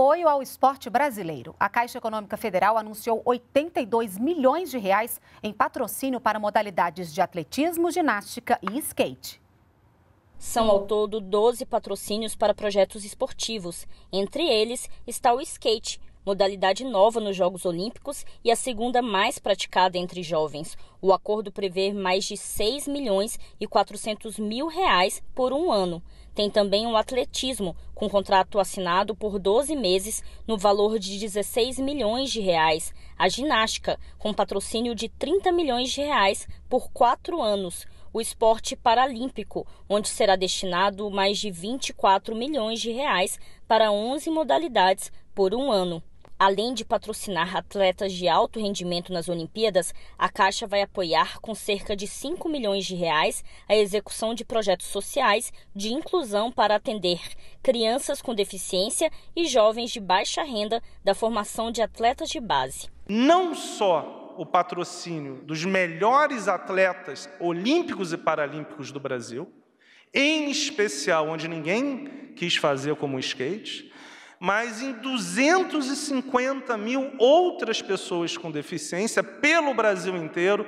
apoio ao esporte brasileiro. A Caixa Econômica Federal anunciou 82 milhões de reais em patrocínio para modalidades de atletismo, ginástica e skate. São ao todo 12 patrocínios para projetos esportivos. Entre eles está o skate, modalidade nova nos Jogos Olímpicos e a segunda mais praticada entre jovens. O acordo prevê mais de 6 milhões e 400 mil reais por um ano. Tem também o atletismo, com contrato assinado por 12 meses no valor de 16 milhões de reais. A ginástica, com patrocínio de 30 milhões de reais por quatro anos o esporte paralímpico, onde será destinado mais de 24 milhões de reais para 11 modalidades por um ano. Além de patrocinar atletas de alto rendimento nas Olimpíadas, a Caixa vai apoiar com cerca de 5 milhões de reais a execução de projetos sociais de inclusão para atender crianças com deficiência e jovens de baixa renda da formação de atletas de base. Não só o patrocínio dos melhores atletas olímpicos e paralímpicos do Brasil, em especial onde ninguém quis fazer como o skate, mas em 250 mil outras pessoas com deficiência pelo Brasil inteiro